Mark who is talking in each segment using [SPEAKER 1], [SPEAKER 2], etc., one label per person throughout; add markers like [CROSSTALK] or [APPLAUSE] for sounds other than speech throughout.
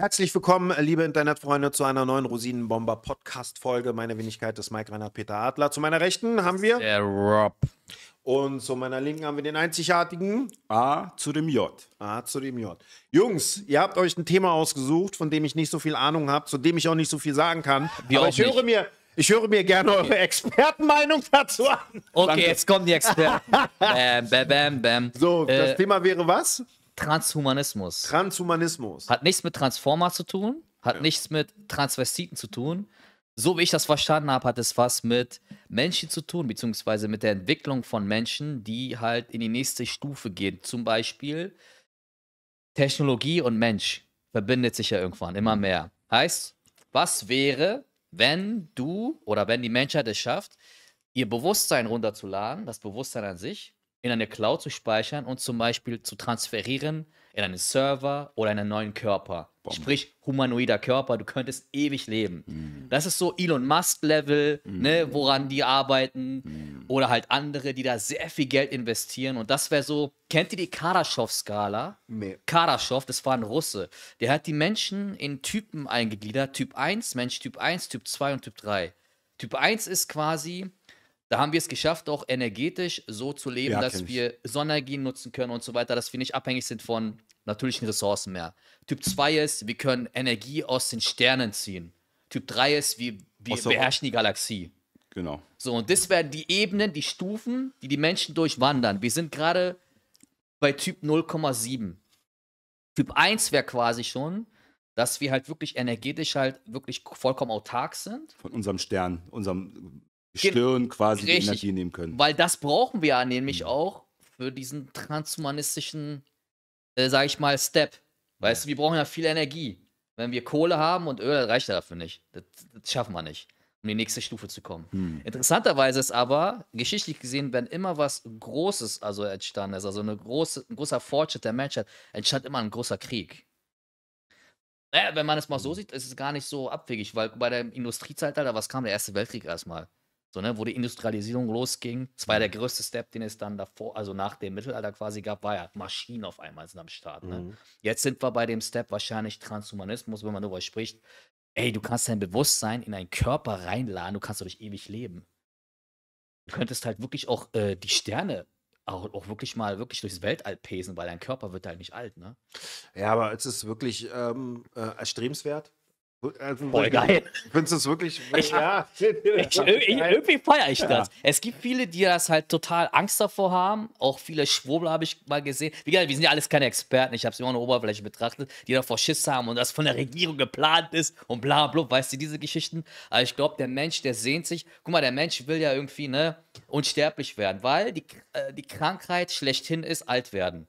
[SPEAKER 1] Herzlich willkommen, liebe Internetfreunde, zu einer neuen Rosinenbomber Podcast-Folge. Meine Wenigkeit ist Mike Reinhard Peter Adler. Zu meiner Rechten haben wir. Der Rob. Und zu meiner Linken haben wir den einzigartigen A zu dem J. A zu dem J. Jungs, ihr habt euch ein Thema ausgesucht, von dem ich nicht so viel Ahnung habe, zu dem ich auch nicht so viel sagen kann. Wie Aber ich höre mir. Ich höre mir gerne eure Expertenmeinung dazu an. Okay, Danke. jetzt kommen die Experten.
[SPEAKER 2] bam, bam, bam, bam. So, das äh, Thema wäre was? Transhumanismus. Transhumanismus. Hat nichts mit Transformer zu tun, hat ja. nichts mit Transvestiten zu tun. So wie ich das verstanden habe, hat es was mit Menschen zu tun, beziehungsweise mit der Entwicklung von Menschen, die halt in die nächste Stufe gehen. Zum Beispiel Technologie und Mensch verbindet sich ja irgendwann immer mhm. mehr. Heißt, was wäre, wenn du oder wenn die Menschheit es schafft, ihr Bewusstsein runterzuladen, das Bewusstsein an sich, in eine Cloud zu speichern und zum Beispiel zu transferieren in einen Server oder einen neuen Körper. Bom. Sprich, humanoider Körper, du könntest ewig leben. Mhm. Das ist so Elon Musk-Level, mhm. ne, woran die arbeiten. Mhm. Oder halt andere, die da sehr viel Geld investieren. Und das wäre so, kennt ihr die Kardaschow-Skala? Nee. Kardaschow, das war ein Russe. Der hat die Menschen in Typen eingegliedert. Typ 1, Mensch Typ 1, Typ 2 und Typ 3. Typ 1 ist quasi, da haben wir es geschafft, auch energetisch so zu leben, ja, dass wir Sonnenergien nutzen können und so weiter, dass wir nicht abhängig sind von natürlichen Ressourcen mehr. Typ 2 ist, wir können Energie aus den Sternen ziehen. Typ 3 ist, wir, wir also, beherrschen die Galaxie. Genau. So, und das werden die Ebenen, die Stufen, die die Menschen durchwandern. Wir sind gerade bei Typ 0,7. Typ 1 wäre quasi schon, dass wir halt wirklich energetisch halt wirklich vollkommen autark sind.
[SPEAKER 3] Von unserem Stern, unserem Stirn quasi Richtig, die Energie nehmen können.
[SPEAKER 2] Weil das brauchen wir ja nämlich mhm. auch für diesen transhumanistischen, äh, sag ich mal, Step. Weißt du, wir brauchen ja viel Energie. Wenn wir Kohle haben und Öl, reicht ja dafür nicht. Das, das schaffen wir nicht, um die nächste Stufe zu kommen. Mhm. Interessanterweise ist aber, geschichtlich gesehen, wenn immer was Großes also entstanden ist, also eine große, ein großer Fortschritt der Menschheit, entstand immer ein großer Krieg. Naja, wenn man es mal so hm. sieht, ist es gar nicht so abwegig, weil bei der Industriezeitalter, was kam? Der Erste Weltkrieg erstmal. So, ne, wo die Industrialisierung losging, das war ja der mhm. größte Step, den es dann davor, also nach dem Mittelalter quasi gab, war ja Maschinen auf einmal sind am Start. Ne? Mhm. Jetzt sind wir bei dem Step wahrscheinlich Transhumanismus, wenn man darüber spricht. Ey, du kannst dein Bewusstsein in einen Körper reinladen, du kannst dadurch ewig leben. Du könntest halt wirklich auch äh, die Sterne auch, auch, wirklich mal wirklich durchs Weltall pesen, weil dein Körper wird halt nicht alt, ne? Ja, aber es ist wirklich
[SPEAKER 1] ähm, äh, erstrebenswert. Also, Voll geil. Findest du es wirklich? [LAUGHS] Ich, ja. ich, [LAUGHS] irgendwie feiere ich das. Ja.
[SPEAKER 2] Es gibt viele, die das halt total Angst davor haben. Auch viele Schwurbler habe ich mal gesehen. Wie gesagt, wir sind ja alles keine Experten. Ich habe es immer nur Oberfläche betrachtet, die davor Schiss haben und das von der Regierung geplant ist und bla bla. Weißt du, diese Geschichten. Aber also ich glaube, der Mensch, der sehnt sich. Guck mal, der Mensch will ja irgendwie ne, unsterblich werden, weil die, äh, die Krankheit schlechthin ist alt werden.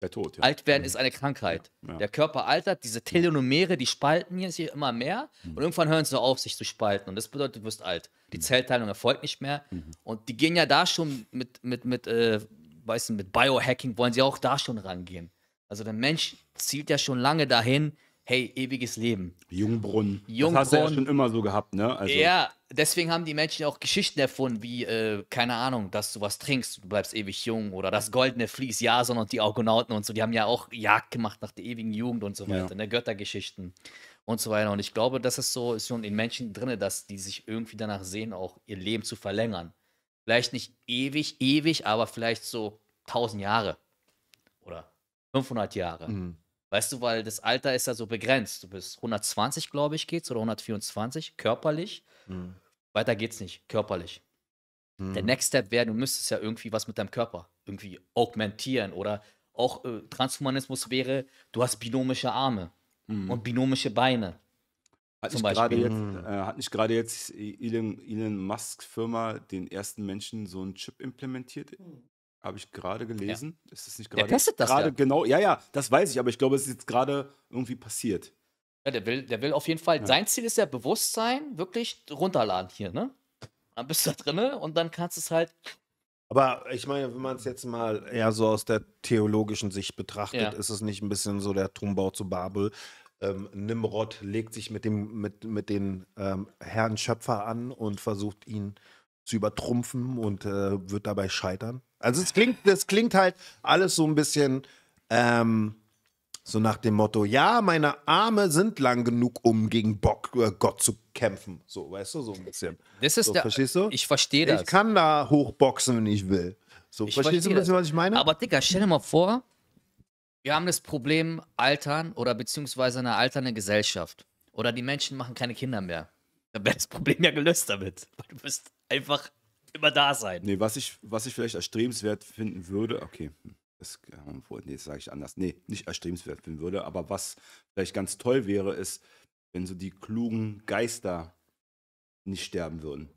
[SPEAKER 2] Der Tod, ja. Alt werden mhm. ist eine Krankheit. Ja, ja. Der Körper altert, diese Telonomere, die spalten jetzt hier immer mehr mhm. und irgendwann hören sie auf, sich zu spalten. Und das bedeutet, du wirst alt. Die mhm. Zellteilung erfolgt nicht mehr. Mhm. Und die gehen ja da schon mit, mit, mit, äh, weißt du, mit Biohacking, wollen sie auch da schon rangehen. Also der Mensch zielt ja schon lange dahin, hey, ewiges Leben.
[SPEAKER 3] Jungbrunnen. Jungbrunnen. Das hast du ja schon immer so gehabt, ne? Also. Ja,
[SPEAKER 2] deswegen haben die Menschen auch Geschichten erfunden, wie, äh, keine Ahnung, dass du was trinkst, du bleibst ewig jung oder das goldene Vlies Jason und die Argonauten und so, die haben ja auch Jagd gemacht nach der ewigen Jugend und so weiter, ja. ne, Göttergeschichten und so weiter. Und ich glaube, das ist so, ist schon in Menschen drin, dass die sich irgendwie danach sehen, auch ihr Leben zu verlängern. Vielleicht nicht ewig, ewig, aber vielleicht so 1000 Jahre oder 500 Jahre. Mhm. Weißt du, weil das Alter ist ja so begrenzt. Du bist 120, glaube ich, geht's oder 124 körperlich. Mhm. Weiter geht's nicht, körperlich. Mhm. Der Next Step wäre, du müsstest ja irgendwie was mit deinem Körper irgendwie augmentieren oder auch äh, Transhumanismus wäre, du hast binomische Arme mhm. und
[SPEAKER 3] binomische Beine. Hat nicht, jetzt, äh, gerade jetzt, Elon, Elon Musk Firma den ersten Menschen so einen Chip implementiert? Habe ich gerade gelesen. Ja. Ist es nicht gerade? Er testet das gerade ja. genau. Ja, ja, das weiß ich, aber ich glaube, es ist jetzt gerade irgendwie passiert.
[SPEAKER 2] Ja, der will, der will auf jeden Fall, ja. sein Ziel ist ja Bewusstsein wirklich runterladen
[SPEAKER 1] hier, ne? Dann bist du da drinne und dann kannst du es halt. Aber ich meine, wenn man es jetzt mal eher so aus der theologischen Sicht betrachtet, ja. ist es nicht ein bisschen so der Turmbau zu Babel. Ähm, Nimrod legt sich mit dem mit, mit den ähm, Herrn Schöpfer an und versucht ihn zu übertrumpfen und äh, wird dabei scheitern. Also es klingt, das klingt halt alles so ein bisschen ähm, so nach dem Motto, ja, meine Arme sind lang genug, um gegen Bock, äh, Gott zu kämpfen. So, weißt du, so ein bisschen.
[SPEAKER 2] Das ist so, der, verstehst du? Ich verstehe das. Ich
[SPEAKER 1] kann da hochboxen, wenn ich will. So, ich verstehst versteh du ein bisschen,
[SPEAKER 2] was ich meine? Aber Digga, stell dir mal vor, wir haben das Problem Altern oder beziehungsweise eine alternde Gesellschaft. Oder die Menschen machen keine Kinder mehr. Dann wäre das Problem ja gelöst damit. Du wirst einfach immer da sein.
[SPEAKER 3] Nee, was ich, was ich vielleicht erstrebenswert finden würde, okay. Hm. Ähm, das, nee, sage ich anders, nee, nicht erstrebenswert finden würde, aber was vielleicht ganz toll wäre, ist, wenn so die klugen Geister nicht sterben würden.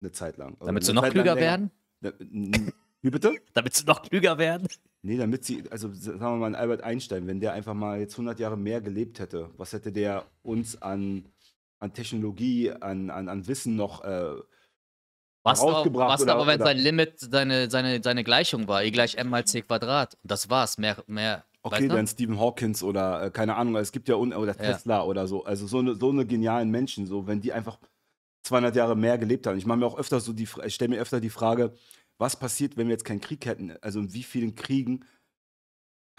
[SPEAKER 3] Eine Zeit lang. Oder also damit sie noch Zeit klüger werden? Wie bitte? [LAUGHS] damit sie noch klüger werden? Nee, damit sie, also sagen wir mal, Albert Einstein, wenn der einfach mal jetzt 100 Jahre mehr gelebt hätte, was hätte der uns an, an Technologie, an, an, an Wissen noch äh, was, auch, was aber, wenn sein
[SPEAKER 2] Limit seine, seine, seine Gleichung war, E gleich m mal c Quadrat. Und das war's. Mehr, mehr, Okay, dann
[SPEAKER 3] Stephen Hawkins oder äh, keine Ahnung, es gibt ja un oder Tesla ja. oder so, also so eine so eine genialen Menschen, so wenn die einfach 200 Jahre mehr gelebt haben. Ich mache mir auch öfter so die, ich stelle mir öfter die Frage, was passiert, wenn wir jetzt keinen Krieg hätten? Also in wie vielen Kriegen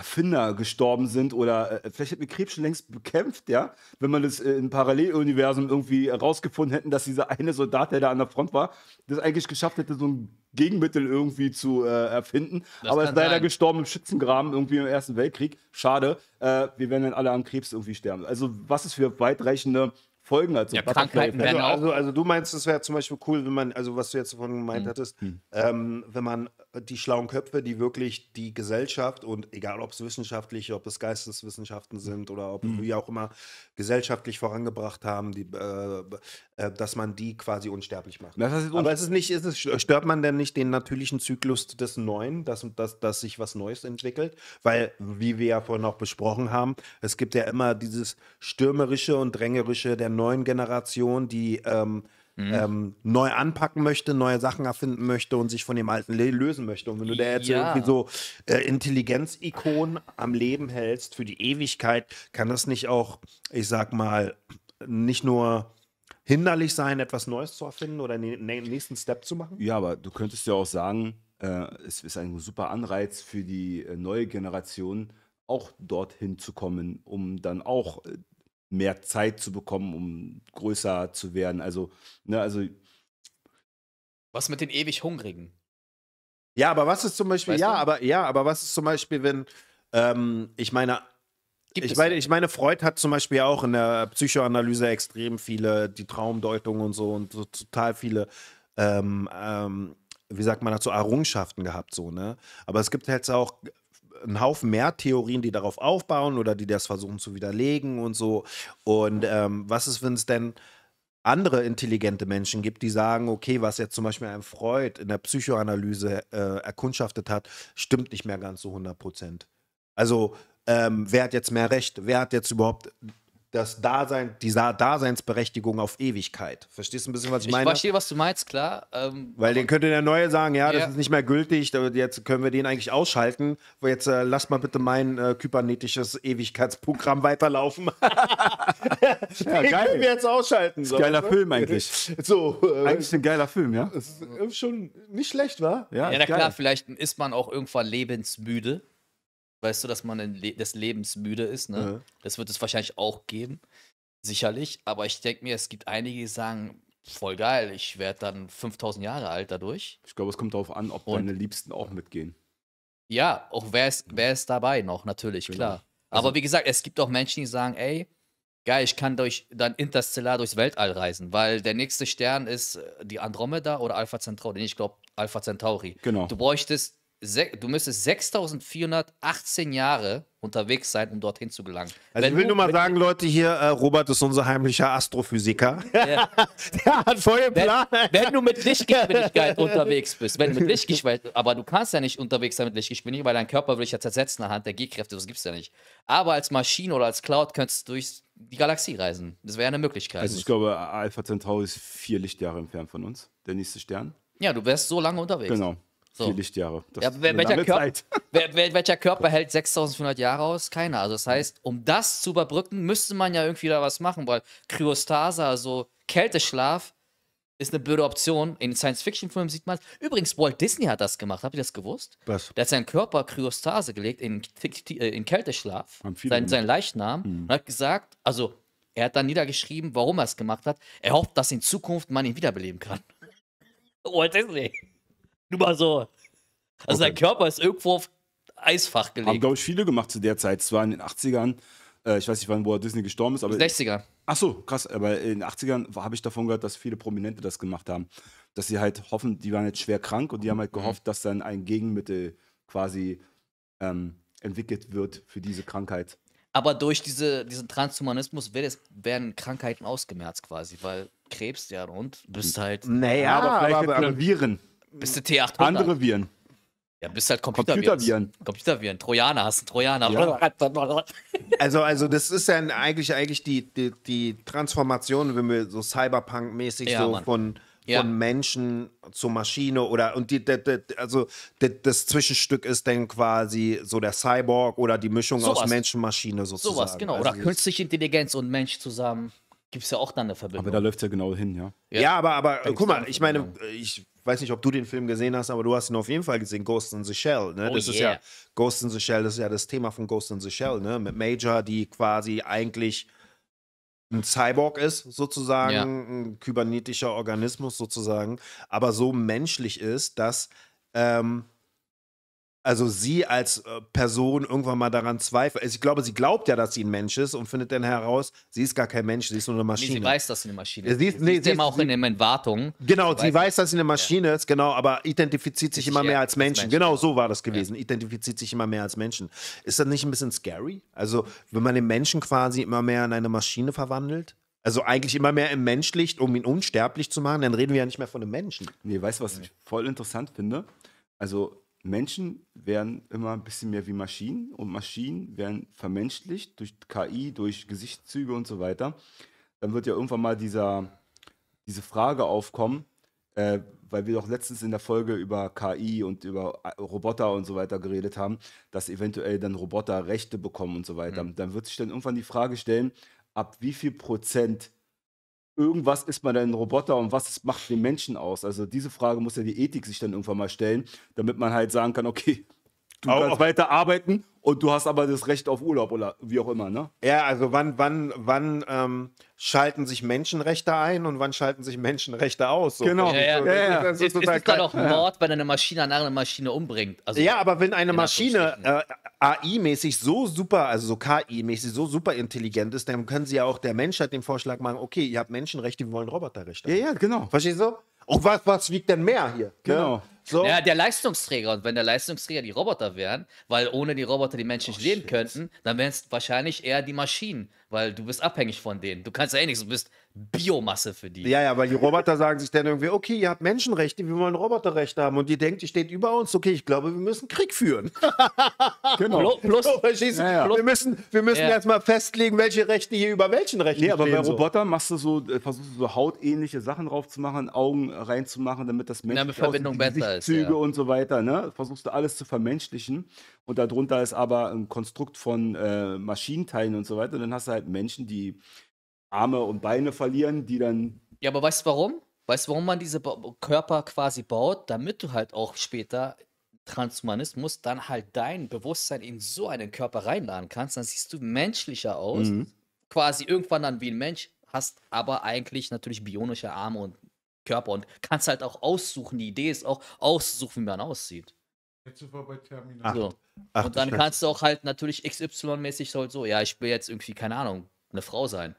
[SPEAKER 3] Erfinder gestorben sind oder äh, vielleicht hätten wir Krebs schon längst bekämpft, ja, wenn man das äh, im Paralleluniversum irgendwie herausgefunden hätten, dass dieser eine Soldat, der da an der Front war, das eigentlich geschafft hätte, so ein Gegenmittel irgendwie zu äh, erfinden. Das Aber er ist leider sein. gestorben im Schützengraben irgendwie im Ersten Weltkrieg. Schade. Äh, wir werden dann alle an Krebs irgendwie sterben. Also was ist für weitreichende Folgen als ja, Krankheiten werden also,
[SPEAKER 1] also, also, du meinst, es wäre zum Beispiel cool, wenn man, also was du jetzt vorhin gemeint hm. hattest, hm. Ähm, wenn man die schlauen Köpfe, die wirklich die Gesellschaft und egal ob es wissenschaftlich, ob es Geisteswissenschaften mhm. sind oder ob mhm. wie auch immer gesellschaftlich vorangebracht haben, die, äh, äh, dass man die quasi unsterblich macht. Das heißt, Aber ist es nicht, ist es, stört man denn nicht den natürlichen Zyklus des Neuen, dass, dass, dass sich was Neues entwickelt? Weil, wie wir ja vorhin auch besprochen haben, es gibt ja immer dieses stürmerische und drängerische der neuen Generation, die ähm, Mhm. ähm, neu anpacken möchte, neue Sachen erfinden möchte und sich von dem Alten lösen möchte. Und wenn du da jetzt ja. irgendwie so äh, Intelligenz-Ikon am Leben hältst für die Ewigkeit, kann das nicht auch, ich sag mal, nicht nur hinderlich sein, etwas Neues zu erfinden oder den nächsten Step zu machen? Ja, aber du könntest ja auch sagen, äh, es ist ein super
[SPEAKER 3] Anreiz für die äh, neue Generation, auch dorthin zu kommen, um dann auch äh, mehr Zeit zu bekommen, um größer zu werden. Also, ne, also.
[SPEAKER 2] Was mit den ewig Hungrigen?
[SPEAKER 1] Ja, aber was ist zum Beispiel, weißt ja, du? aber ja, aber was ist zum Beispiel, wenn, ähm, ich meine, Gibt ich meine, ich meine, Freud hat zum Beispiel auch in der Psychoanalyse extrem viele, die Traumdeutung und so und so total viele, ähm, ähm, wie sagt man dazu, Errungenschaften gehabt, so, ne? Aber es gibt halt auch einen Haufen mehr Theorien, die darauf aufbauen oder die das versuchen zu widerlegen und so. Und ähm, was ist, wenn es denn andere intelligente Menschen gibt, die sagen, okay, was jetzt zum Beispiel ein Freud in der Psychoanalyse äh, erkundschaftet hat, stimmt nicht mehr ganz so 100 Prozent. Also ähm, wer hat jetzt mehr Recht? Wer hat jetzt überhaupt das Dasein, die Daseinsberechtigung auf Ewigkeit. Verstehst du ein bisschen, was ich, meine? Ich verstehe,
[SPEAKER 2] was du meinst, klar. Ähm,
[SPEAKER 1] Weil den könnte der Neue sagen, ja, ja, das ist nicht mehr gültig, jetzt können wir den eigentlich ausschalten. Jetzt äh, lass mal bitte mein äh, kybernetisches Ewigkeitsprogramm [LAUGHS] weiterlaufen. [LAUGHS] ja, den geil. können wir jetzt
[SPEAKER 3] ausschalten. So, geiler oder? Ne? Film eigentlich. [LAUGHS] So, äh, eigentlich ein geiler Film, ja?
[SPEAKER 1] Das ist äh, schon nicht schlecht, wa? Ja, ja na geil. klar,
[SPEAKER 2] vielleicht ist man auch irgendwann lebensmüde weißt du, dass man Le des Lebens müde ist. Ne? Mhm. Das wird es wahrscheinlich auch geben, sicherlich. Aber ich denke mir, es gibt einige, die sagen, voll geil, ich werde dann 5000 Jahre alt dadurch.
[SPEAKER 3] Ich glaube, es kommt darauf an, ob Und deine Liebsten auch mitgehen.
[SPEAKER 2] Ja, auch wer ist, wer ist dabei noch, natürlich, genau. klar. Also, Aber wie gesagt, es gibt auch Menschen, die sagen, ey, geil, ich kann durch, dann interstellar durchs Weltall reisen, weil der nächste Stern ist äh, die Andromeda oder Alpha Centauri. ich glaube, Alpha Centauri. Genau. Du bräuchtest du müsstest 6418 Jahre unterwegs sein, um dorthin zu gelangen. Also ich will nur
[SPEAKER 1] mal sagen, Leute, hier, äh, Robert ist unser heimlicher Astrophysiker. [LAUGHS] Ja. Der hat vollen Plan. Wenn, wenn, du mit Lichtgeschwindigkeit unterwegs
[SPEAKER 2] bist, wenn du mit Lichtgeschwindigkeit, aber du kannst ja nicht unterwegs sein mit Lichtgeschwindigkeit, weil dein Körper will dich ja zersetzen anhand der G-Kräfte, das gibt's ja nicht. Aber als Maschine oder als Cloud könntest du durch die Galaxie reisen. Das wäre ja eine Möglichkeit. Also ich
[SPEAKER 3] glaube, Alpha Centauri ist vier Lichtjahre entfernt von uns, der nächste Stern.
[SPEAKER 2] Ja, du wärst so lange unterwegs. Genau. So. Vier Lichtjahre. Das ja, welcher, Körper, [LAUGHS] welcher Körper hält 6500 Jahre aus? Keiner. Also, das heißt, um das zu überbrücken, müsste man ja irgendwie da was machen, weil Kryostase, also Kälteschlaf, ist eine blöde Option. In Science-Fiction-Filmen sieht man es. Übrigens, Walt Disney hat das gemacht. Habt ihr das gewusst? Was? Der hat seinen Körper Kryostase gelegt in, äh, in Kälteschlaf, sein, sein Leichnam, mhm. und hat gesagt, also er hat dann niedergeschrieben, warum er es gemacht hat. Er hofft, dass in Zukunft man ihn wiederbeleben kann. [LAUGHS] Walt Disney. Nur mal so. Also okay. dein Körper ist irgendwo auf Eisfach gelegt. Haben, glaube
[SPEAKER 3] ich, viele gemacht zu der Zeit. Zwar in den 80ern. Äh, ich weiß nicht, wann Walt Disney gestorben ist. Aber 60er. Ach so, krass. Aber in den 80ern habe ich davon gehört, dass viele Prominente das gemacht haben. Dass sie halt hoffen, die waren jetzt schwer krank und die haben halt mhm. gehofft, mhm. dass dann ein Gegenmittel quasi ähm, entwickelt wird für diese Krankheit.
[SPEAKER 2] Aber durch diese, diesen Transhumanismus werden Krankheiten ausgemerzt quasi, weil Krebs ja und bist halt.
[SPEAKER 3] Naja, aber vielleicht aber, aber, aber Viren. Bist du T800? Andere Viren. Ja, bist halt
[SPEAKER 2] Computerviren. Computerviren. Computerviren. Trojaner, hast du Trojaner. Ja.
[SPEAKER 1] [LAUGHS] also, also, das ist ja eigentlich, eigentlich die, die, die Transformation, wenn wir so Cyberpunk-mäßig ja, so Mann. von, ja. Menschen zur Maschine oder und die, die, die also die, das Zwischenstück ist dann quasi so der Cyborg oder die Mischung so aus Mensch-Maschine sozusagen. Sowas, genau. Also oder
[SPEAKER 2] künstliche Intelligenz und Mensch zusammen gibt es ja auch dann eine Verbindung. Aber
[SPEAKER 1] da läuft es ja genau hin, ja. Ja, ja aber, aber guck mal, ich meine, ich weiß nicht, ob du den Film gesehen hast, aber du hast ihn auf jeden Fall gesehen, Ghost in the Shell. Ne? Oh das yeah. ist ja Ghost in the Shell, das ist ja das Thema von Ghost in the Shell, ne? Mit Major, die quasi eigentlich ein Cyborg ist, sozusagen, ja. ein kybernetischer Organismus sozusagen, aber so menschlich ist, dass ähm, also sie als äh, Person irgendwann mal daran zweifelt. Also ich glaube, sie glaubt ja, dass sie ein Mensch ist und findet dann heraus, sie ist gar kein Mensch, sie ist nur eine Maschine. Nee, sie weiß,
[SPEAKER 2] dass sie eine Maschine ist. Sie ist, nee, sie ist immer auch in der Entwartungen.
[SPEAKER 1] Genau, sie, sie weiß, dass sie eine Maschine ja. ist, genau, aber identifiziert sich immer mehr als Menschen. Menschen. Genau, so war das gewesen. Ja. Identifiziert sich immer mehr als Menschen. Ist das nicht ein bisschen scary? Also, wenn man den Menschen quasi immer mehr in eine Maschine verwandelt? Also eigentlich immer mehr im Menschlicht, um ihn unsterblich zu machen, dann reden wir ja nicht mehr von einem Menschen. Nee, weißt du, was ich voll interessant finde? Also Menschen
[SPEAKER 3] werden immer ein bisschen mehr wie Maschinen und Maschinen werden vermenschlicht durch KI, durch Gesichtszüge und so weiter. Dann wird ja irgendwann mal dieser, diese Frage aufkommen, äh, weil wir doch letztens in der Folge über KI und über äh, Roboter und so weiter geredet haben, dass eventuell dann Roboter Rechte bekommen und so weiter. Mhm. Dann wird sich dann irgendwann die Frage stellen, ab wie viel Prozent irgendwas ist man denn ein Roboter und was macht den Menschen aus? Also diese Frage muss ja die Ethik sich dann irgendwann mal stellen, damit man halt sagen kann, okay, du auch, kannst auch weiter arbeiten und du hast aber das Recht auf Urlaub oder wie auch immer, ne?
[SPEAKER 1] Ja, also wann, wann, wann ähm, schalten sich Menschenrechte ein und wann schalten sich Menschenrechte aus? So genau. Ja, ja. So, ja, ist, ja. ist, ist dann auch Mord,
[SPEAKER 2] wenn eine Maschine eine andere Maschine umbringt. Also,
[SPEAKER 1] ja, aber wenn eine Maschine äh, AI-mäßig so super, also so KI-mäßig so super intelligent ist, dann können sie ja auch der Menschheit den Vorschlag machen, okay, ihr habt Menschenrechte, wir wollen Roboterrechte. Ja, ja, genau. Verstehst du? Und was, was wiegt denn mehr hier? Ne? Genau. Ne? So. Ja,
[SPEAKER 2] der Leistungsträger. Und wenn der Leistungsträger die Roboter wären, weil ohne die Roboter die Menschen oh, nicht leben shit. könnten, dann wären es wahrscheinlich eher die Maschinen, weil du bist abhängig von denen. Du kannst ja eh nichts, du bist Biomasse für die.
[SPEAKER 1] Ja, ja, weil die Roboter sagen sich dann irgendwie, okay, ihr habt Menschenrechte, wir wollen Roboterrechte haben. Und ihr denkt, die steht über uns, okay, ich glaube, wir müssen Krieg führen. [LAUGHS] genau. Plus, plus, ja, ja. Wir müssen, wir müssen ja. erstmal festlegen, welche Rechte hier über welchen Rechte Nee, aber bei so.
[SPEAKER 3] Robotern machst du so, äh, versuchst du so hautähnliche Sachen drauf zu machen, Augen reinzumachen, damit das Mensch. Ja, mit Verbindung besser Züge ja. und so weiter. Ne? Versuchst du alles zu vermenschlichen. Und darunter ist aber ein Konstrukt von äh, Maschinenteilen und so weiter. Und dann hast du halt Menschen, die Arme und Beine verlieren, die dann. Ja, aber weißt du warum? Weißt du,
[SPEAKER 2] warum man diese ba Körper quasi baut? Damit du halt auch später Transhumanismus dann halt dein Bewusstsein in so einen Körper reinladen kannst. Dann siehst du menschlicher aus. Mhm. Quasi irgendwann dann wie ein Mensch, hast aber eigentlich natürlich bionische Arme und Körper und kannst halt auch aussuchen. Die Idee ist auch aussuchen, wie man aussieht. Jetzt sind wir bei Terminal.
[SPEAKER 1] So. Ach, und dann Scheiße. kannst
[SPEAKER 2] du auch halt natürlich XY-mäßig halt so, ja, ich will jetzt irgendwie, keine Ahnung, eine Frau sein.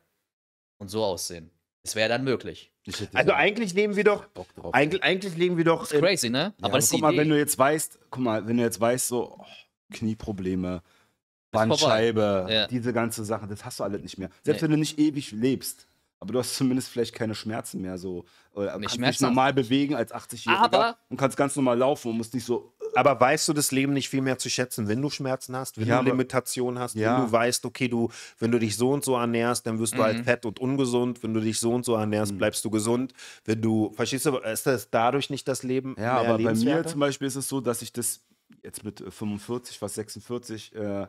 [SPEAKER 2] Und so aussehen. Es wäre dann möglich. Also
[SPEAKER 1] eigentlich leben wir doch. Drauf, eigentlich, eigentlich, leben wir doch. Das ist crazy, ne? Ja, aber das guck mal, Idee. wenn du
[SPEAKER 3] jetzt weißt, guck mal, wenn du jetzt weißt, so oh, Knieprobleme, Bandscheibe, ja. diese ganze Sache, das hast du alles nicht mehr. Selbst nee. wenn du nicht ewig lebst. Aber du hast zumindest vielleicht keine Schmerzen mehr so. Oder nicht kannst dich normal
[SPEAKER 1] bewegen als 80-Jähriger und kannst ganz normal laufen und musst nicht so. Äh. Aber weißt du das Leben nicht viel mehr zu schätzen, wenn du Schmerzen hast, wenn ja, du Limitationen hast, ja. wenn du weißt, okay, du, wenn du dich so und so ernährst, dann wirst mhm. du halt mhm. fett und ungesund. Wenn du dich so und so ernährst, mhm. bleibst du gesund. Wenn du, verstehst du, ist das dadurch nicht das Leben? Ja, aber bei mir zum
[SPEAKER 3] Beispiel ist es so, dass ich das jetzt mit 45, fast 46, äh, ja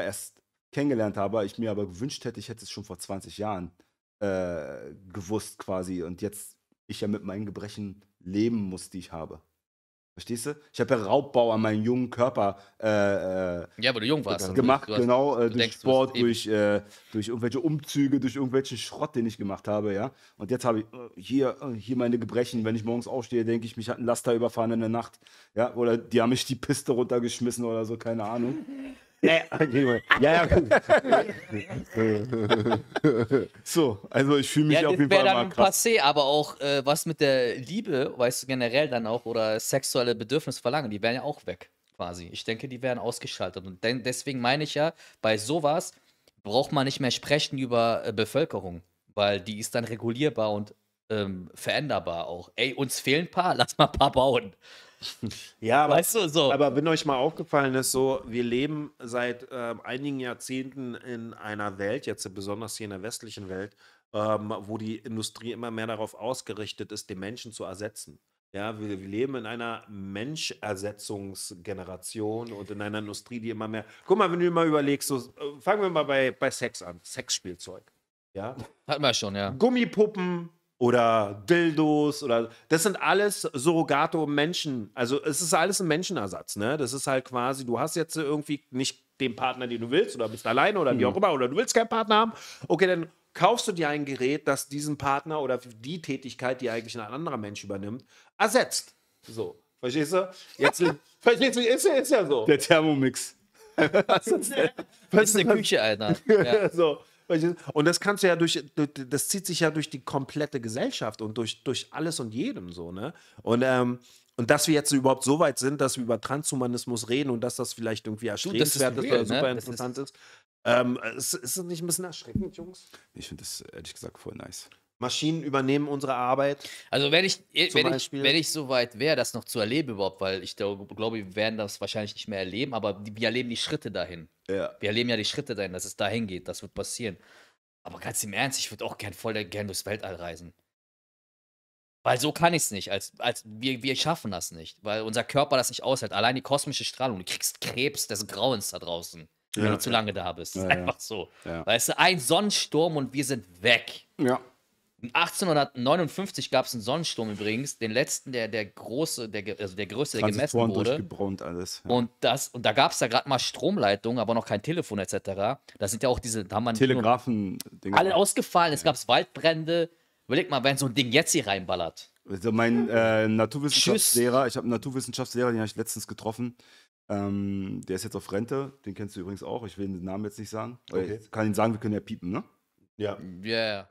[SPEAKER 3] erst kennengelernt habe. Ich mir aber gewünscht hätte, ich hätte es schon vor 20 Jahren. Äh, gewusst quasi und jetzt ich ja mit meinen Gebrechen leben muss, die ich habe. Verstehst du? Ich habe ja Raubbau an meinem jungen Körper äh, äh ja, weil du jung warst. gemacht, hast, genau, äh, durch denkst, Sport, durch, äh, durch irgendwelche Umzüge, durch irgendwelchen Schrott, den ich gemacht habe, ja. Und jetzt habe ich äh, hier, hier meine Gebrechen. Wenn ich morgens aufstehe, denke ich, mich hat ein Laster überfahren in der Nacht, ja. Oder die haben mich die Piste runtergeschmissen oder so, keine Ahnung. [LAUGHS] ja, ja. [LAUGHS] so, also ich fühle mich ja, auf jeden Fall dann mal krass.
[SPEAKER 2] Passé, aber auch äh, was mit der Liebe, weißt du, generell dann auch, oder sexuelle Bedürfnisse verlangen, die wären ja auch weg, quasi. Ich denke, die wären ausgeschaltet. Und deswegen meine ich ja, bei sowas braucht man nicht mehr sprechen über äh, Bevölkerung, weil die ist dann regulierbar und ähm, veränderbar auch. Ey, uns fehlen ein paar, [LAUGHS] lass mal ein paar bauen.
[SPEAKER 1] [LAUGHS] Ja, aber, weißt du, so. aber wenn euch mal aufgefallen ist, so, wir leben seit äh, einigen Jahrzehnten in einer Welt, jetzt besonders hier in der westlichen Welt, ähm, wo die Industrie immer mehr darauf ausgerichtet ist, den Menschen zu ersetzen. Ja, wir, wir leben in einer Menschersetzungsgeneration und in einer Industrie, die immer mehr. Guck mal, wenn du mal überlegst, so, äh, fangen wir mal bei, bei Sex an, Sexspielzeug. Ja. Hatten wir schon, ja. Gummipuppen, oder Dildos oder das sind alles Surrogato Menschen. Also es ist alles ein Menschenersatz, ne? Das ist halt quasi, du hast jetzt irgendwie nicht den Partner, den du willst oder bist alleine oder wie hm. auch immer oder du willst keinen Partner haben. Okay, dann kaufst du dir ein Gerät, das diesen Partner oder die Tätigkeit, die eigentlich ein anderer Mensch übernimmt, ersetzt. So, verstehst du? Jetzt [LAUGHS] verstehst du, ist, ist ja so. Der Thermomix. [LAUGHS] Was ist, denn? Was ist eine Küche, Alter. [LAUGHS] Ja. so. Und das kannst du ja durch, das zieht sich ja durch die komplette Gesellschaft und durch, durch alles und jedem so, ne? Und, ähm, und dass wir jetzt überhaupt so weit sind, dass wir über Transhumanismus reden und dass das vielleicht irgendwie erstrebenswert ist, real, oder super ne? interessant ist. ist. Ähm, ist, ist das nicht ein bisschen erschreckend, Jungs? Ich finde das ehrlich gesagt voll nice. Maschinen übernehmen unsere Arbeit.
[SPEAKER 2] Also wenn ich, äh, wenn ich, wenn ich so weit wäre, das noch zu erleben überhaupt, weil ich glaube, wir werden das wahrscheinlich nicht mehr erleben, aber wir erleben die Schritte dahin. Ja. Wir erleben ja die Schritte dahin, dass es dahin geht, das wird passieren. Aber ganz im Ernst, ich würde auch gern voll gern durchs Weltall reisen. Weil so kann ich es nicht. Als, als wir, wir schaffen das nicht, weil unser Körper das nicht aushält. Allein die kosmische Strahlung, du kriegst Krebs des Grauens da draußen wenn ja, du zu lange da bist. Ja, einfach ja. so. Weißt du, ein Sonnensturm und wir sind weg. Ja. 1859 gab es einen Sonnensturm übrigens, den letzten, der der große, der, also der größte, der gemessen wurde.
[SPEAKER 3] durchgebrannt alles.
[SPEAKER 2] Ja. Und das und da gab es ja gerade mal Stromleitungen, aber noch kein Telefon etc. Da sind ja auch diese, da haben man
[SPEAKER 3] Telegrafen Dinge. alle
[SPEAKER 2] ausgefallen. Es ja. gab Waldbrände. Überleg mal, wenn so ein Ding jetzt hier reinballert.
[SPEAKER 3] Also mein äh, Naturwissenschaftslehrer, ich habe einen Naturwissenschaftslehrer, den habe ich letztens getroffen. Ähm, der ist jetzt auf Rente, den kennst du übrigens auch. Ich will den Namen jetzt nicht sagen. Okay. Ich kann ihn sagen, wir können ja piepen, ne? Ja. Ja. Yeah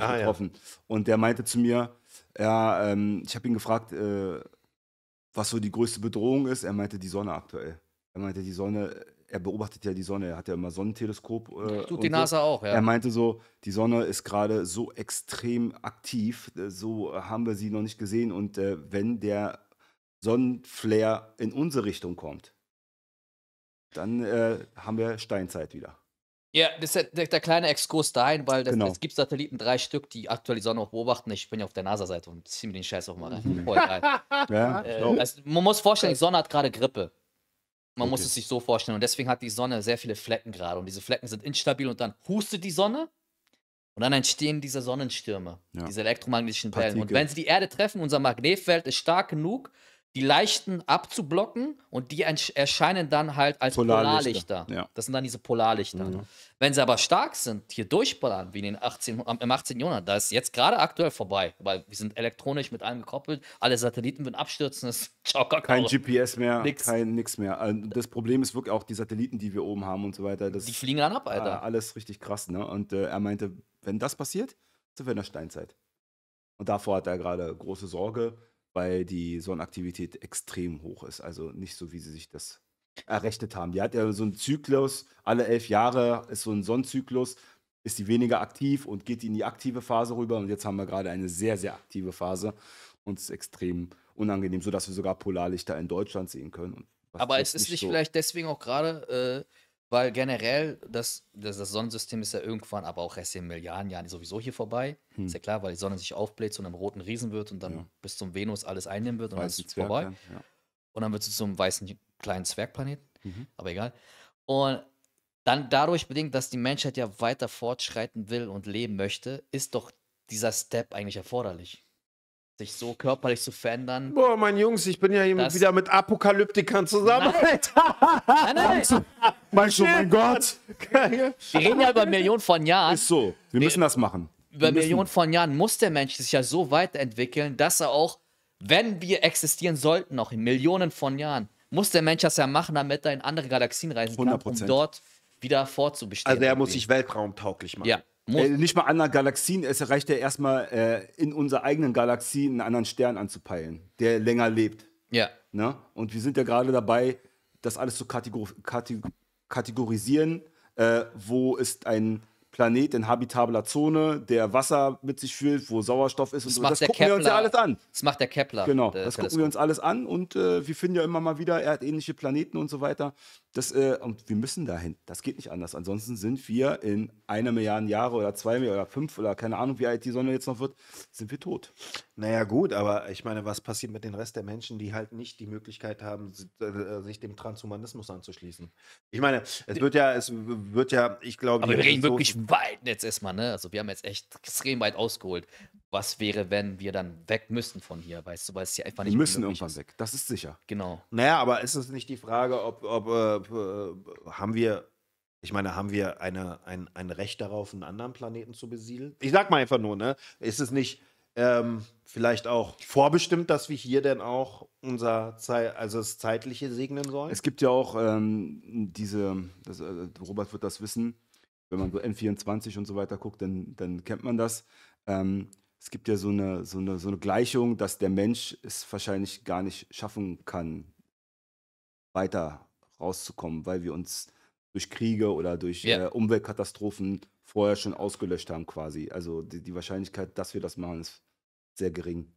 [SPEAKER 3] habe ich ah, getroffen. Ja. Und der meinte zu mir, ja, ähm, ich habe ihn gefragt, äh, was so die größte Bedrohung ist. Er meinte die Sonne aktuell. Er meinte die Sonne, er beobachtet ja die Sonne, er hat ja immer Sonnenteleskop. Äh, Tut die NASA so. auch, ja. Er meinte so, die Sonne ist gerade so extrem aktiv, äh, so haben wir sie noch nicht gesehen. Und äh, wenn der Sonnenflare in unsere Richtung kommt, dann äh, haben wir Steinzeit wieder. Ja,
[SPEAKER 2] das ist der, der kleine Exkurs dahin, weil das, Genau. es gibt Satelliten, drei Stück, die aktuell die Sonne auch beobachten. Ich bin ja auf der NASA-Seite und ziehe mir den Scheiß auch mal rein. Mhm. Voll geil. [LAUGHS] Ja, so. Äh, also, man muss vorstellen, die Sonne hat gerade Grippe. Man muss es sich so vorstellen. Und deswegen hat die Sonne sehr viele Flecken gerade. Und diese Flecken sind instabil und dann hustet die Sonne. Und dann entstehen diese Sonnenstürme, Ja. diese elektromagnetischen Wellen. Und wenn sie die Erde treffen, unser Magnetfeld ist stark genug, die leichten abzublocken und die erscheinen dann halt als Polarlichter. Polarlichter. Ja. Das sind dann diese Polarlichter. Mhm. Wenn sie aber stark sind, hier durchballern, wie in den 18, im 18. Jahrhundert, da ist jetzt gerade aktuell vorbei, weil wir sind elektronisch mit allem gekoppelt, alle Satelliten würden abstürzen, [LAUGHS] ist ciao, Kein GPS mehr, nix. kein
[SPEAKER 3] nix mehr. Also, das Problem ist wirklich auch die Satelliten, die wir oben haben und so weiter. die fliegen dann ab, Alter. Ah, alles richtig krass, ne? Und äh, er meinte, wenn das passiert, sind wir in der Steinzeit. Und davor hat er gerade große Sorge weil die Sonnenaktivität extrem hoch ist. Also nicht so, wie sie sich das errechnet haben. Die hat ja so einen Zyklus, alle elf Jahre ist so ein Sonnenzyklus, ist die weniger aktiv und geht in die aktive Phase rüber. Und jetzt haben wir gerade eine sehr, sehr aktive Phase und es ist extrem unangenehm, sodass wir sogar Polarlichter in Deutschland sehen können. Aber es ist nicht so vielleicht
[SPEAKER 2] deswegen auch gerade äh, weil generell, das, das, das, Sonnensystem ist ja irgendwann, aber auch erst in Milliarden Jahren sowieso hier vorbei. Hm. Ist ja klar, weil die Sonne sich aufbläht zu einem roten Riesen wird und dann ja. bis zum Venus alles einnehmen wird und Weißen dann ist es vorbei. Ja. Und dann wird es zum weißen kleinen Zwergplaneten. Mhm. Aber egal. Und dann dadurch bedingt, dass die Menschheit ja weiter fortschreiten will und leben möchte, ist doch dieser Step eigentlich erforderlich sich so körperlich zu verändern. Boah,
[SPEAKER 1] mein Jungs, ich bin ja das wieder mit Apokalyptikern zusammen. Nein, nein, nein. Meinst du, mein Gott. Wir
[SPEAKER 3] reden ja über Millionen von Jahren. Ist so, wir, wir müssen das machen. Über Millionen
[SPEAKER 2] von Jahren muss der Mensch sich ja so weiterentwickeln, dass er auch, wenn wir existieren sollten, noch in Millionen von Jahren, muss der Mensch das ja machen, damit er in andere Galaxien reisen kann, 100%. um dort wieder vorzubestehen. Also er muss
[SPEAKER 1] sich weltraumtauglich machen. Ja.
[SPEAKER 3] Muss. Äh, nicht mal anderen Galaxien, es reicht ja erstmal äh, in unserer eigenen Galaxie einen anderen Stern anzupeilen, der länger lebt. Ja. Ne? Und wir sind ja gerade dabei, das alles zu kategor kategor kategorisieren, äh, wo ist ein Planet in habitabler Zone, der Wasser mit sich fühlt, wo Sauerstoff ist das und so. Das gucken Kepler, wir uns ja alles an. Das macht der Kepler. Genau, das Teleskop. gucken wir uns alles an und äh, wir finden ja immer mal wieder erdähnliche Planeten und so weiter. Das, äh, und wir müssen dahin. Das geht nicht anders. Ansonsten sind wir in einer Milliarde Jahre oder zwei oder fünf oder keine Ahnung, wie alt die Sonne jetzt noch wird, sind wir tot.
[SPEAKER 1] Naja, gut, aber ich meine, was passiert mit den Rest der Menschen, die halt nicht die Möglichkeit haben, äh, äh, sich dem Transhumanismus anzuschließen? Ich meine, es wird ja, es wird ja, ich glaube. Aber wir reden so wirklich
[SPEAKER 2] weit jetzt erstmal, ne? Also wir haben jetzt echt extrem weit ausgeholt was wäre, wenn wir dann weg müssten von hier, weißt du, weil es ja einfach nicht Wir müssen irgendwann ist. weg, das ist sicher. Genau.
[SPEAKER 1] Naja, aber ist es nicht die Frage, ob, ob äh, äh, haben wir, ich meine, haben wir eine, ein, ein Recht darauf, einen anderen Planeten zu besiedeln? Ich sag mal einfach nur, ne? Ist es nicht ähm, vielleicht auch vorbestimmt, dass wir hier denn auch unser Zeit, also das Zeitliche segnen sollen? Es
[SPEAKER 3] gibt ja auch ähm, diese, das, äh, Robert wird das wissen, wenn man so N24 und so weiter guckt, dann, dann kennt man das. Ähm, es gibt ja so eine, so eine, so eine Gleichung, dass der Mensch es wahrscheinlich gar nicht schaffen kann, weiter rauszukommen, weil wir uns durch Kriege oder durch yeah. äh, Umweltkatastrophen vorher schon ausgelöscht haben quasi. Also die, die Wahrscheinlichkeit, dass wir das machen, ist sehr gering,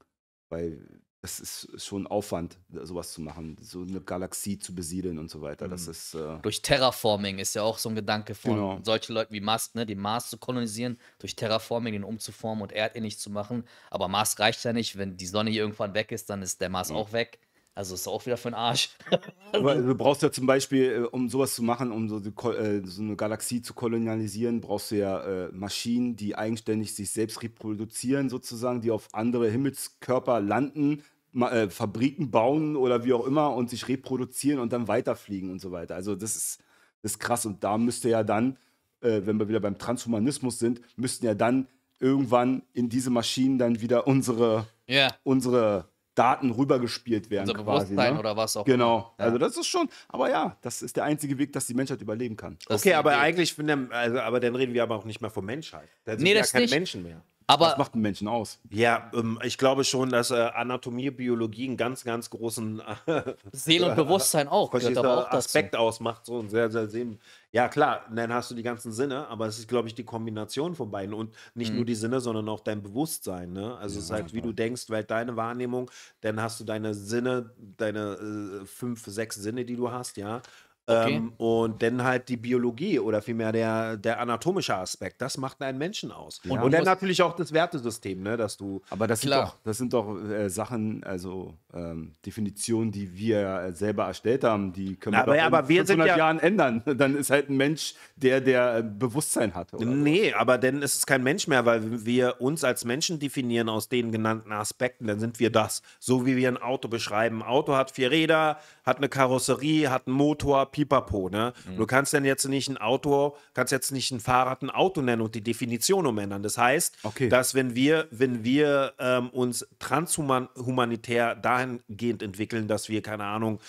[SPEAKER 3] weil es ist schon Aufwand, sowas zu machen, so eine Galaxie zu besiedeln und so weiter. Mhm. Das ist äh durch
[SPEAKER 2] Terraforming ist ja auch so ein Gedanke von genau. solchen Leuten wie Musk, ne, den Mars zu kolonisieren, durch Terraforming ihn umzuformen und erdähnlich zu machen. Aber Mars reicht ja nicht, wenn die Sonne hier irgendwann weg ist, dann ist der Mars ja. auch weg. Also ist auch wieder für den Arsch. [LAUGHS]
[SPEAKER 3] Aber du brauchst ja zum Beispiel, äh, um sowas zu machen, um so, die, äh, so eine Galaxie zu kolonialisieren, brauchst du ja äh, Maschinen, die eigenständig sich selbst reproduzieren, sozusagen, die auf andere Himmelskörper landen, äh, Fabriken bauen oder wie auch immer und sich reproduzieren und dann weiterfliegen und so weiter. Also das ist, das ist krass. Und da müsste ja dann, äh, wenn wir wieder beim Transhumanismus sind, müssten ja dann irgendwann in diese Maschinen dann wieder unsere, yeah. unsere Daten rübergespielt werden. Unser quasi, Bewusstsein ne? oder was auch. Genau. Ja. Also das ist schon, aber ja, das ist der einzige Weg, dass die Menschheit überleben kann.
[SPEAKER 1] Das okay, aber Idee. eigentlich, der, also, aber dann reden wir aber auch nicht mehr von Menschheit. Dann sind nee, wir das ja nicht. Menschen mehr. Aber was macht einen Menschen aus? Ja, ähm, ich glaube schon, dass äh, Anatomie, Biologie einen ganz, ganz großen äh, Seele und [LAUGHS] Bewusstsein
[SPEAKER 2] auch, gehört aber auch Aspekt
[SPEAKER 1] dazu. ausmacht, so ein sehr, sehr sehen. Ja, klar, dann hast du die ganzen Sinne, aber es ist, glaube ich, die Kombination von beiden und nicht mhm. nur die Sinne, sondern auch dein Bewusstsein. Ne? Also ja, es ist halt, wie du denkst, weil deine Wahrnehmung, dann hast du deine Sinne, deine äh, fünf, sechs Sinne, die du hast, ja. Okay. Ähm, und dann halt die Biologie oder vielmehr der, der anatomische Aspekt, das macht einen Menschen aus. Ja. Und, und dann natürlich auch das Wertesystem, ne, dass du. Aber das klar. sind doch,
[SPEAKER 3] das sind doch äh, Sachen, also ähm, Definitionen, die wir äh, selber erstellt
[SPEAKER 1] haben, die können Na, wir aber, aber in 500 ja, Jahren ändern. [LAUGHS] Dann ist halt ein Mensch, der, der äh, Bewusstsein hat. Oder? Nee, aber dann ist es kein Mensch mehr, weil wir uns als Menschen definieren aus den genannten Aspekten, dann sind wir das. So wie wir ein Auto beschreiben. Auto hat vier Räder, hat eine Karosserie, hat einen Motor, pipapo, ne? Mhm. Du kannst denn jetzt nicht ein Auto, kannst jetzt nicht ein Fahrrad ein Auto nennen und die Definition umändern. Das heißt, okay. dass wenn wir, wenn wir ähm, uns transhumanitär dahingehend entwickeln, dass wir, keine Ahnung,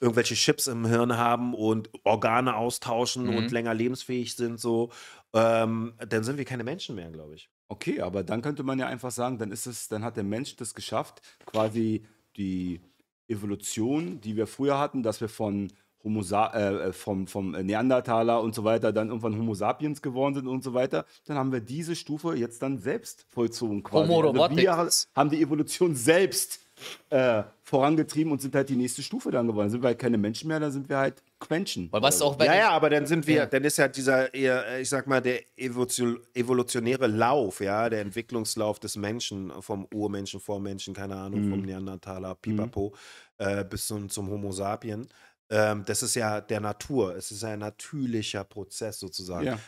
[SPEAKER 1] irgendwelche Chips im Hirn haben und Organe austauschen mhm. und länger lebensfähig sind, so, ähm, dann sind wir keine Menschen mehr, glaube ich. Okay, aber dann könnte man ja einfach sagen, dann ist es, dann hat
[SPEAKER 3] der Mensch das geschafft, quasi die Evolution, die wir früher hatten, dass wir von Homo äh, äh, vom, vom Neandertaler und so weiter, dann irgendwann Homo sapiens geworden sind und so weiter, dann haben wir diese Stufe jetzt dann selbst vollzogen quasi. Homo also wir haben die Evolution selbst äh, vorangetrieben und sind halt die nächste Stufe dann geworden. Sind wir halt keine Menschen mehr, dann sind wir halt Quenchen. Weil was also auch ja, ja, aber dann sind wir, ja.
[SPEAKER 1] dann ist ja dieser, eher, äh, ich sag mal, der evolutionäre Lauf, ja, der Entwicklungslauf des Menschen, vom Urmenschen, Vormenschen, keine Ahnung, mhm. vom Neandertaler, mhm. Pipapo, mhm. äh, bis zum, zum Homo sapiens ähm, das ist ja der Natur, es ist ein natürlicher Prozess sozusagen. Ja.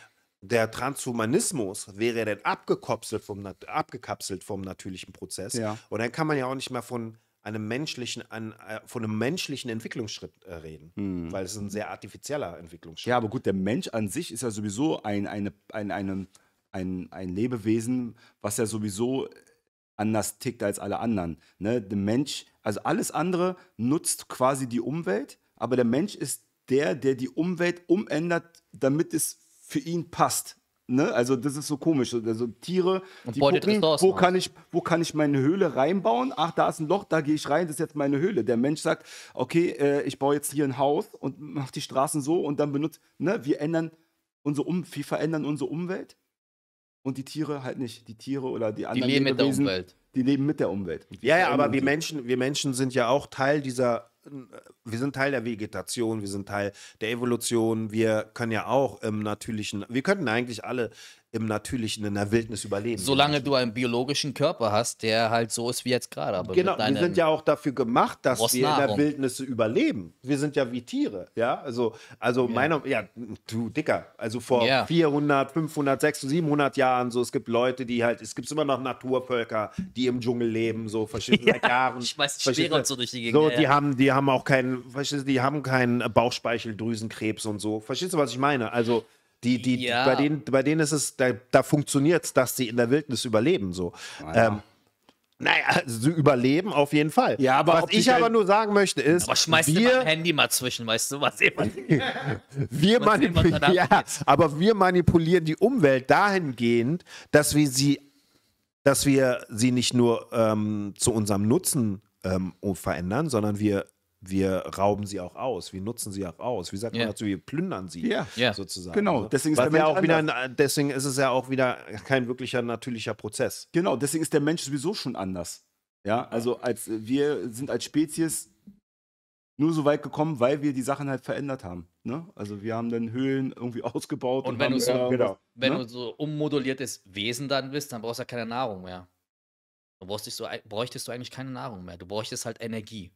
[SPEAKER 1] Der Transhumanismus wäre dann abgekapselt vom, abgekapselt vom natürlichen Prozess. Ja. Und dann kann man ja auch nicht mehr von einem menschlichen, an, äh, von einem menschlichen Entwicklungsschritt äh, reden, hm. weil es ein sehr artifizieller Entwicklungsschritt.
[SPEAKER 3] Ja, aber gut, der Mensch an sich ist ja sowieso ein, eine, ein, eine, ein, ein Lebewesen, was ja sowieso anders tickt als alle anderen. Ne? Der Mensch, also alles andere nutzt quasi die Umwelt aber der Mensch ist der, der die Umwelt umändert, damit es für ihn passt. Ne? Also das ist so komisch. Also Tiere, die gucken, wo kann, ich, wo kann ich meine Höhle reinbauen? Ach, da ist ein Loch, da gehe ich rein, das ist jetzt meine Höhle. Der Mensch sagt, okay, äh, ich baue jetzt hier ein Haus und mache die Straßen so und dann benutzt, ne? wir ändern unsere um wir verändern unsere
[SPEAKER 1] Umwelt und die Tiere halt nicht. Die Tiere oder die anderen die leben mit der Umwelt die leben mit
[SPEAKER 3] der Umwelt. Ja, ja, aber wir
[SPEAKER 1] Menschen, wir Menschen sind ja auch Teil dieser äh, wir sind Teil der Vegetation, wir sind Teil der Evolution, wir können ja auch im natürlichen, wir könnten eigentlich alle im Natürlichen, in der Wildnis überleben. Solange du einen biologischen Körper hast, der halt
[SPEAKER 2] so ist wie jetzt gerade. Aber genau, wir sind ja
[SPEAKER 1] auch dafür gemacht, dass wir in der Wildnis überleben. Wir sind ja wie Tiere, ja. Also, also ja. meiner, ja, du Dicker, also vor ja. 400, 500, 600, 700 Jahren so, es gibt Leute, die halt, es gibt immer noch Naturvölker, die im Dschungel leben, so, verschiedene du, [LAUGHS] Jahren. Ich weiß, Speere und so durch die Gegend. So, die, haben, die haben auch keinen, die haben keinen Bauchspeicheldrüsenkrebs und so. Verstehst du, was ich meine? Also, die, die, ja. bei, denen, bei denen ist es, da, da funktioniert es, dass sie in der Wildnis überleben. So. Naja. Ähm, naja, also überleben auf jeden Fall. Ja, aber was ich aber nur sagen möchte ist, aber schmeißt
[SPEAKER 2] wir, mal Handy mal zwischen, weißt du, was immer. [LAUGHS] wir [LAUGHS] manipulieren, ja,
[SPEAKER 1] aber wir manipulieren die Umwelt dahingehend, dass wir sie, dass wir sie nicht nur ähm, zu unserem Nutzen ähm, verändern, sondern wir wir rauben sie auch aus, wir nutzen sie auch aus. Wie sagt yeah. man dazu, wir plündern sie yeah. sozusagen. Genau, also, deswegen ist, der Mensch ja auch wieder deswegen ist es ja auch wieder kein wirklicher natürlicher Prozess. Genau, deswegen ist der Mensch sowieso schon anders.
[SPEAKER 3] Ja, also als äh, wir sind als Spezies nur so weit gekommen, weil wir die Sachen halt verändert haben. Ne? Also wir haben dann Höhlen irgendwie ausgebaut. Und, und wenn, du, so, genau, wenn ne? du
[SPEAKER 2] so ummoduliertes Wesen dann bist, dann brauchst du ja keine Nahrung mehr. Du brauchst dich so, bräuchtest du eigentlich keine Nahrung mehr. Du bräuchtest halt Energie.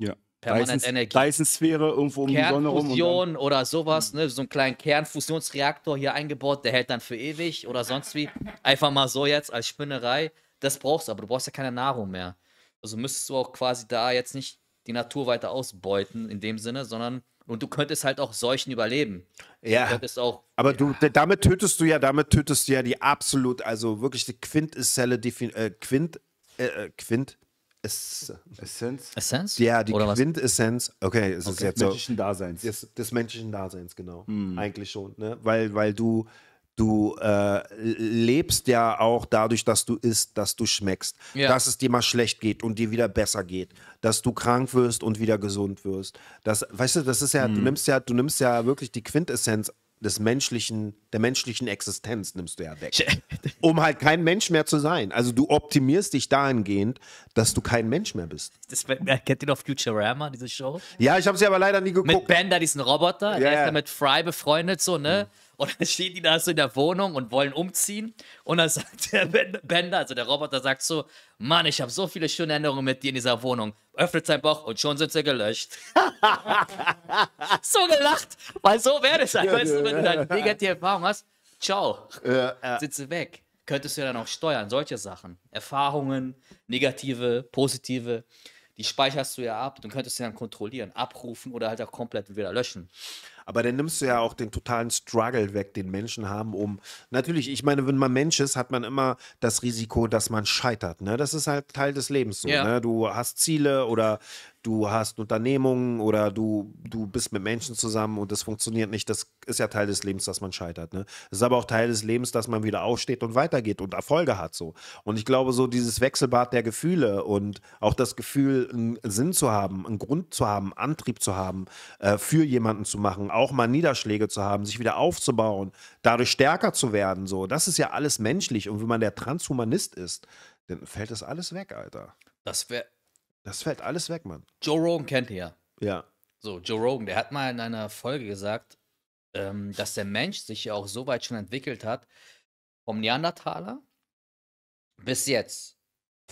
[SPEAKER 3] Ja permanent Dysons, Energie. Dyson-Sphäre irgendwo um die Sonne rum. Fusion
[SPEAKER 2] oder sowas, ne? so einen kleinen Kernfusionsreaktor hier eingebaut, der hält dann für ewig oder sonst wie. Einfach mal so jetzt als Spinnerei. Das brauchst du, aber du brauchst ja keine Nahrung mehr. Also müsstest du auch quasi da jetzt nicht die Natur weiter ausbeuten in dem Sinne, sondern und du könntest halt auch Seuchen überleben. Ja. Auch,
[SPEAKER 1] aber ja. du, damit tötest du ja, damit tötest du ja die absolut, also wirklich die Quintesselle, äh, Quint, äh, äh Quint, Essenz? Essenz? Ja, die Oder Quintessenz. Okay, es okay. ist jetzt des menschlichen Daseins. Des, des menschlichen Daseins, genau. Mm. Eigentlich schon, ne? Weil, weil du, du äh, lebst ja auch dadurch, dass du isst, dass du schmeckst, ja. dass es dir mal schlecht geht und dir wieder besser geht, dass du krank wirst und wieder gesund wirst. Das, weißt du, das ist ja, mm. du hm. nimmst ja, du nimmst ja wirklich die Quintessenz des menschlichen, der menschlichen Existenz nimmst du ja weg. [LAUGHS] um halt kein Mensch mehr zu sein. Also du optimierst dich dahingehend, dass du kein Mensch mehr bist. Das, äh, kennt ihr noch Futurama, diese Show? Ja, ich habe sie aber leider nie geguckt. Mit
[SPEAKER 2] Bender, diesen Roboter, yeah. der ist ja mit Fry befreundet, so, ne? Mhm. Und dann stehen die da so in der Wohnung und wollen umziehen. Und dann sagt der Bender, also der Roboter, sagt so: Mann, ich habe so viele schöne Erinnerungen mit dir in dieser Wohnung. Öffnet sein Bauch und schon sind sie gelöscht. [LAUGHS] so gelacht, weil so wäre es halt. Weißt du, wenn du dann negative Erfahrung hast, ciao, ja, ja. sitze weg. Könntest du ja dann auch steuern, solche Sachen. Erfahrungen, negative, positive die speicherst du ja ab, dann könntest du dann kontrollieren, abrufen oder
[SPEAKER 1] halt auch komplett wieder löschen. Aber dann nimmst du ja auch den totalen Struggle weg, den Menschen haben, um. Natürlich, ich meine, wenn man Mensch ist, hat man immer das Risiko, dass man scheitert. Ne? Das ist halt Teil des Lebens so. Ja. Ne? Du hast Ziele oder du hast Unternehmungen oder du, du bist mit Menschen zusammen und das funktioniert nicht. Das ist ja Teil des Lebens, dass man scheitert. Ne? Es ist aber auch Teil des Lebens, dass man wieder aufsteht und weitergeht und Erfolge hat. So. Und ich glaube, so dieses Wechselbad der Gefühle und auch das Gefühl, einen Sinn zu haben, einen Grund zu haben, Antrieb zu haben, äh, für jemanden zu machen, auch mal Niederschläge zu haben, sich wieder aufzubauen, dadurch stärker zu werden. So. Das ist ja alles menschlich. Und wenn man der Transhumanist ist, dann fällt das alles weg, Alter. Das wäre das fällt alles weg, Mann. Joe Rogan kennt ihr ja. Ja.
[SPEAKER 2] So, Joe Rogan, der hat mal in einer Folge gesagt, ähm, dass der Mensch sich ja auch so weit schon entwickelt hat, vom Neandertaler bis jetzt.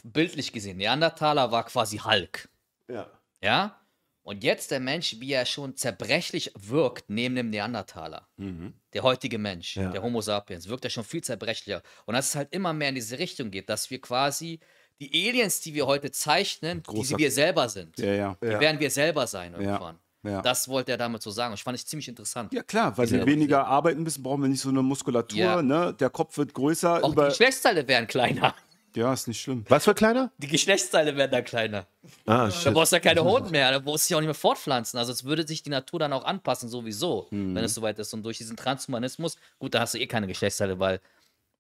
[SPEAKER 2] Bildlich gesehen, Neandertaler war quasi Hulk. Ja. Ja? Und jetzt der Mensch, wie er schon zerbrechlich wirkt neben dem Neandertaler. Mhm. Der heutige Mensch, ja. der Homo sapiens, wirkt er schon viel zerbrechlicher. Und dass es halt immer mehr in diese Richtung geht, dass wir quasi die Aliens, die wir heute zeichnen, Großer die wir selber sind,
[SPEAKER 3] ja, ja. die werden
[SPEAKER 2] wir selber sein
[SPEAKER 3] irgendwann. Ja.
[SPEAKER 2] Das wollte er damit so sagen. Ich fand ich ziemlich interessant. Ja, klar, weil wir weniger
[SPEAKER 3] Dinge. arbeiten müssen, brauchen wir nicht so eine Muskulatur. Ja. Ne? Der Kopf wird größer. Auch die Geschlechtsteile werden kleiner. Ja, ist nicht schlimm. Was für kleiner? Die Geschlechtsteile werden dann kleiner. Ah, shit. Da brauchst du ja keine Hoden
[SPEAKER 2] mehr, da brauchst du dich auch nicht mehr fortpflanzen. Also es würde sich die Natur dann auch anpassen, sowieso, mhm. wenn es soweit ist. Und durch diesen Transhumanismus, gut, da hast du eh keine Geschlechtsteile, weil.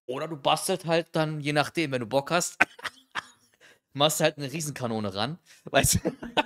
[SPEAKER 2] Oder du bastelt halt dann, je nachdem, wenn du Bock hast machst halt eine Riesenkanone ran. Weißt du?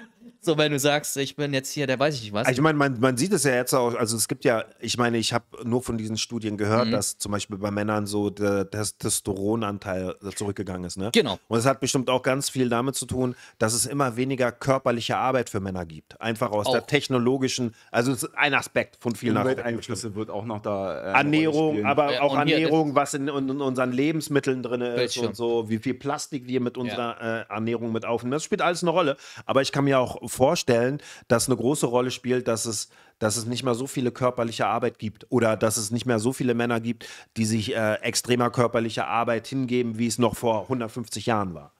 [SPEAKER 2] [LAUGHS] So, wenn du sagst, ich bin jetzt hier, der weiß ich nicht was. Also ich meine,
[SPEAKER 1] man, man sieht es ja jetzt auch, also es gibt ja, ich meine, ich habe nur von diesen Studien gehört, mhm. dass zum Beispiel bei Männern so der Testosteronanteil äh, zurückgegangen ist. Ne? Genau. Und es hat bestimmt auch ganz viel damit zu tun, dass es immer weniger körperliche Arbeit für Männer gibt. Einfach aus auch. der technologischen, also es ist ein Aspekt von vielen Einflüsse wird auch noch da. Äh, Ernährung, aber ja, auch Ernährung, was in, in, unseren Lebensmitteln drin ist Bildschirm. und so, wie viel Plastik wir mit unserer ja. äh, Ernährung mit aufnehmen. Das spielt alles eine Rolle. Aber ich kann mir auch vorstellen, dass eine große Rolle spielt, dass es, dass es nicht mehr so viele körperliche Arbeit gibt oder dass es nicht mehr so viele Männer gibt, die sich äh, extremer körperlicher Arbeit hingeben, wie es noch vor 150 Jahren war.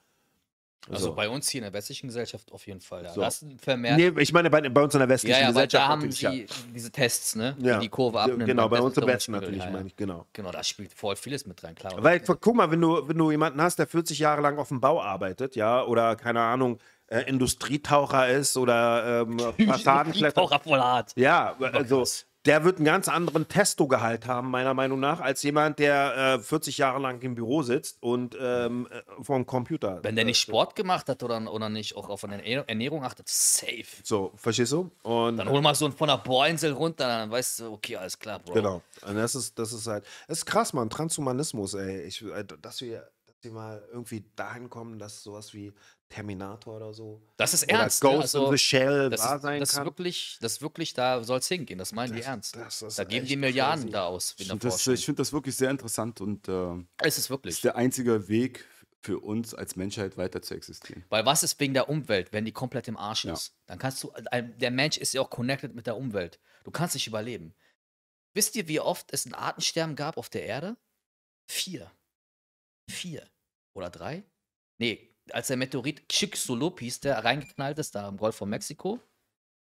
[SPEAKER 1] Also so.
[SPEAKER 2] bei uns hier in der westlichen Gesellschaft auf jeden Fall. Ja. So. vermehrt. Nee,
[SPEAKER 1] ich meine bei, bei uns in der westlichen ja, ja, Gesellschaft. Da haben sie ja. diese Tests, ne? Ja. Die, die Kurve abnehmen. Genau, bei uns im Westen natürlich, meine ich, genau. Genau, da spielt
[SPEAKER 2] voll vieles mit rein, klar. Weil,
[SPEAKER 1] guck mal, wenn du, wenn du jemanden hast, der 40 Jahre lang auf dem Bau arbeitet, ja, oder keine Ahnung, äh, Industrietaucher ist oder ähm, [LAUGHS] Fassadenkletterer. voll hart. Ja, also der wird einen ganz anderen Testo-Gehalt haben, meiner Meinung nach, als jemand, der äh, 40 Jahre lang im Büro sitzt und ähm, äh, vor dem Computer. Wenn der nicht
[SPEAKER 2] Sport gemacht hat oder, oder nicht auch auf eine Ernährung achtet, safe.
[SPEAKER 1] So, verstehst du?
[SPEAKER 2] Und dann äh, hol mal so einen von der Bohrinsel runter,
[SPEAKER 1] dann weißt du, okay, alles klar, Bro. Genau. Und das ist, das ist halt, das ist krass, man, Transhumanismus, ey. Ich, äh, dass wir dass wir mal irgendwie dahin kommen, dass sowas wie Terminator oder so. Das ist ernst. Oder ne? Ghost ne? also, in the Shell das wahr ist, sein das kann. Ist wirklich, das
[SPEAKER 2] ist wirklich, da soll es hingehen, das meinen das, die ernst. Das, das da geben die Milliarden crazy. da aus. Ich finde das,
[SPEAKER 3] find das wirklich sehr interessant und äh, es ist wirklich. ist der einzige Weg für uns als Menschheit weiter zu existieren.
[SPEAKER 2] Weil was ist wegen der Umwelt, wenn die komplett im Arsch ja. ist? Dann kannst du, äh, der Mensch ist ja auch connected mit der Umwelt. Du kannst nicht überleben. Wisst ihr, wie oft es ein Artensterben gab auf der Erde? Vier. Vier. Oder drei? Nee, als der Meteorit Chicxulub hieß, der reingeknallt ist, da im Golf von Mexiko.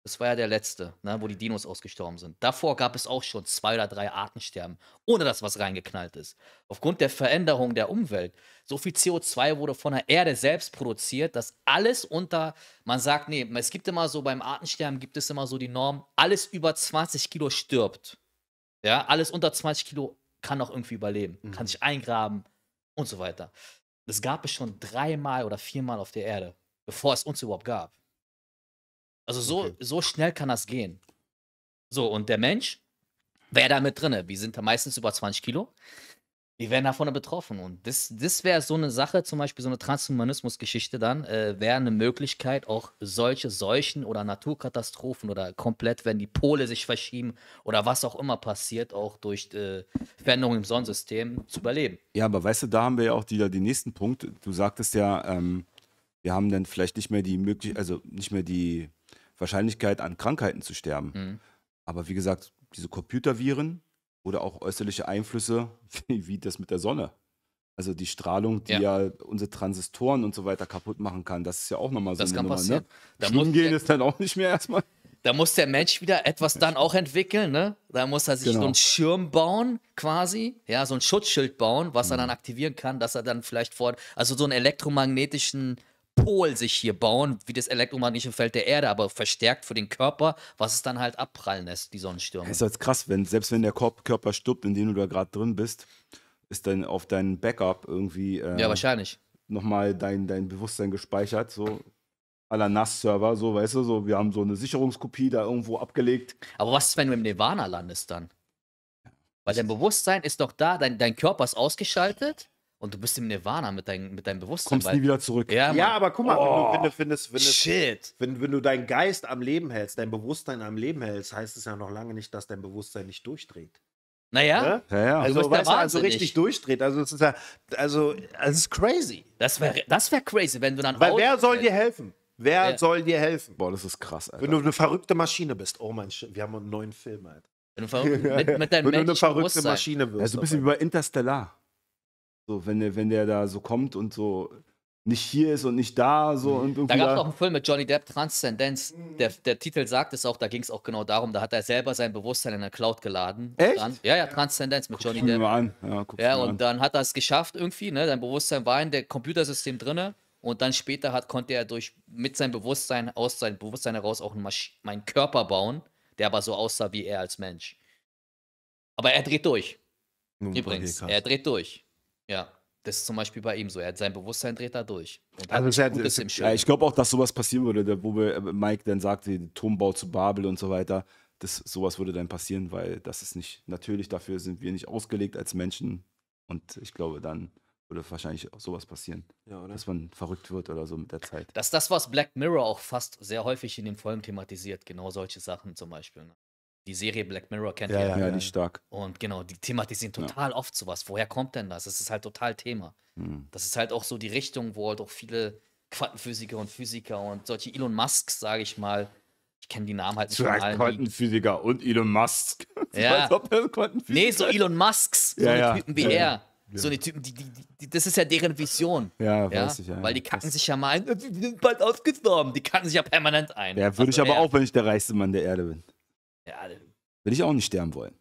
[SPEAKER 2] Das war ja der letzte, ne, wo die Dinos ausgestorben sind. Davor gab es auch schon zwei oder drei Artensterben, ohne dass was reingeknallt ist. Aufgrund der Veränderung der Umwelt. So viel CO2 wurde von der Erde selbst produziert, dass alles unter, man sagt, nee, es gibt immer so, beim Artensterben gibt es immer so die Norm, alles über 20 Kilo stirbt. Ja, alles unter 20 Kilo kann noch irgendwie überleben, mhm. kann sich eingraben und so weiter. Das gab es schon dreimal oder viermal auf der Erde, bevor es uns überhaupt gab. Also so, okay. so schnell kann das gehen. So, und der Mensch wäre da mit drin. Wir sind da meistens über 20 Kilo. Die werden davon betroffen. Und das, das wäre so eine Sache, zum Beispiel so eine Transhumanismus-Geschichte dann, äh, wäre eine Möglichkeit, auch solche Seuchen oder Naturkatastrophen oder komplett, wenn die Pole sich verschieben oder was auch immer passiert, auch durch äh, Veränderungen im Sonnensystem zu überleben.
[SPEAKER 3] Ja, aber weißt du, da haben wir ja auch wieder den nächsten Punkt. Du sagtest ja, ähm, wir haben dann vielleicht nicht mehr die Möglichkeit, also nicht mehr die Wahrscheinlichkeit, an Krankheiten zu sterben. Mhm. Aber wie gesagt, diese Computerviren, oder auch äußerliche Einflüsse, [LAUGHS] wie das mit der Sonne. Also die Strahlung, die ja. ja. unsere Transistoren und so weiter kaputt machen kann, das ist ja auch nochmal so das eine kann Nummer, ne? passieren. Ne? Da Schwimmen gehen ist dann auch nicht mehr erstmal. Da muss der
[SPEAKER 2] Mensch wieder etwas dann auch entwickeln, ne? Da muss er sich genau. so einen Schirm bauen, quasi, ja, so ein Schutzschild bauen, was mhm. er dann aktivieren kann, dass er dann vielleicht vor, also so einen elektromagnetischen Pol sich hier bauen, wie das elektromagnetische Feld der Erde, aber verstärkt für den Körper, was es dann halt abprallen lässt, die Sonnenstürme. Es ist halt
[SPEAKER 3] krass, wenn, selbst wenn der Körper stirbt, in dem du da gerade drin bist, ist dann auf deinem Backup irgendwie. Äh, ja, wahrscheinlich. Nochmal dein, dein Bewusstsein gespeichert, so à la NAS-Server, so, weißt du, so, wir haben so eine Sicherungskopie da irgendwo abgelegt. Aber was ist, wenn du im Nirvana landest dann? Weil dein Bewusstsein ist doch da,
[SPEAKER 2] dein, dein Körper ist ausgeschaltet und du bist im Nirvana mit, dein, mit deinem Bewusstsein. Kommst nie wieder
[SPEAKER 3] zurück. Ja,
[SPEAKER 1] ja aber guck mal, oh, wenn, du, wenn, du findest, shit. Wenn, wenn du deinen Geist am Leben hältst, dein Bewusstsein am Leben hältst, heißt es ja noch lange nicht, dass dein Bewusstsein nicht durchdreht. Naja, ne? ja? Ja, Also, du weißt, also richtig nicht. durchdreht. Also es ist ja, also es ist crazy. Das wäre das wär crazy, wenn
[SPEAKER 2] du dann. Weil wer soll dir
[SPEAKER 1] helfen? Wer ja. soll dir helfen? Boah, das ist krass, Alter. Wenn du eine verrückte Maschine bist. Oh mein Shit, wir haben einen neuen Film, Alter. Wenn du, [LAUGHS] mit, mit Wenn du eine verrückte Maschine wirst. Also ein oh bisschen wie bei
[SPEAKER 3] Interstellar. So, wenn der, wenn der da so kommt und so nicht hier ist und nicht da so mhm. und Da gab es auch einen
[SPEAKER 2] Film mit Johnny Depp, Transzendenz. Mhm.
[SPEAKER 3] Der, der Titel sagt es auch, da ging es
[SPEAKER 2] auch genau darum, da hat er selber sein Bewusstsein in der Cloud geladen. Echt? Dann, ja, ja, Transzendenz mit guck Johnny Depp. Mal
[SPEAKER 3] an. Ja, ja und an.
[SPEAKER 2] dann hat er es geschafft irgendwie, ne? Sein Bewusstsein war in der Computersystem drinne und dann später hat, konnte er durch mit seinem Bewusstsein, aus seinem Bewusstsein heraus auch meinen Körper bauen, der aber so aussah wie er als Mensch. Aber er dreht durch. Übrigens, okay, er dreht durch. Ja, das ist zum Beispiel bei ihm so. Er hat sein Bewusstsein dreht da durch. also
[SPEAKER 3] ist, im ja, ich glaube auch, dass sowas passieren würde, wo äh, Mike dann sagte, Turmbau zu Babel und so weiter. Das, sowas würde dann passieren, weil das ist nicht natürlich, dafür sind wir nicht ausgelegt als Menschen. Und ich glaube, dann würde wahrscheinlich auch sowas passieren. Ja, dass man verrückt wird oder so mit der Zeit.
[SPEAKER 2] Das ist das, was Black Mirror auch fast sehr häufig in den Folgen thematisiert, genau solche Sachen zum Beispiel. Ne? Die Serie Black Mirror kennt ja, ihr ja. Ja, die stark. Und genau, die thematisieren total ja. oft sowas. Woher kommt denn das? Das ist halt total Thema. Mhm. Das ist halt auch so die Richtung, wo halt auch viele Quantenphysiker und Physiker und solche Elon Musks, sage ich mal, ich kenne die Namen halt nicht Vielleicht von allen.
[SPEAKER 3] Quantenphysiker und Elon Musk. [LAUGHS] Ja.
[SPEAKER 2] nee, so Elon Musks, so ja, eine ja. Typen wie er. So eine Typen, die, die, die, das ist ja deren Vision. Ja, weiß ich ja. Weil die kacken sich ja mal ein, die sind bald ausgestorben, die kacken sich ja permanent ein. Ja, würde also ich aber
[SPEAKER 3] er, auch, wenn ich der reichste Mann der Erde bin. Ja, würde ich auch nicht sterben wollen.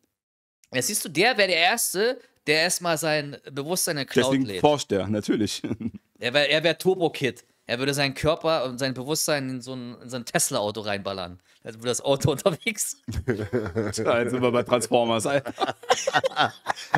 [SPEAKER 2] Ja, siehst du, der wäre der Erste, der erstmal sein Bewusstsein in Cloud Deswegen lädt. forscht
[SPEAKER 3] er, natürlich. [LAUGHS]
[SPEAKER 2] Er wäre er wär Turbo-Kid. Er würde seinen Körper und sein Bewusstsein in so ein, so ein Tesla-Auto reinballern. also würde das Auto [LAUGHS]
[SPEAKER 3] unterwegs. [LAUGHS]
[SPEAKER 1] ja,
[SPEAKER 3] jetzt sind wir bei Transformers.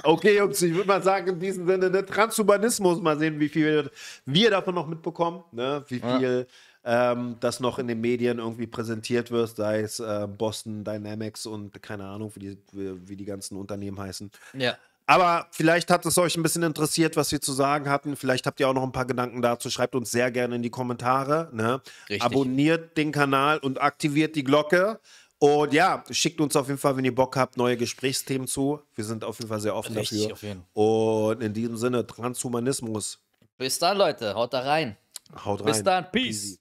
[SPEAKER 1] okay, Jungs, ich würde mal sagen, in diesem Sinne, ne, Transhumanismus, mal sehen, wie viel wir davon noch mitbekommen, ne, wie viel. Ja ähm, das noch in den Medien irgendwie präsentiert wird, sei es äh, Boston Dynamics und keine Ahnung, wie die, wie, wie die ganzen Unternehmen heißen. Ja. Aber vielleicht hat es euch ein bisschen interessiert, was wir zu sagen hatten. Vielleicht habt ihr auch noch ein paar Gedanken dazu. Schreibt uns sehr gerne in die Kommentare. Ne? Abonniert den Kanal und aktiviert die Glocke. Und ja, schickt uns auf jeden Fall, wenn ihr Bock habt, neue Gesprächsthemen zu. Wir sind auf jeden Fall sehr offen Richtig, dafür. Auf jeden. Und in diesem Sinne, Transhumanismus.
[SPEAKER 2] Bis dann, Leute. Haut da rein.
[SPEAKER 1] Haut rein. Bis dann.
[SPEAKER 2] Peace. Peace.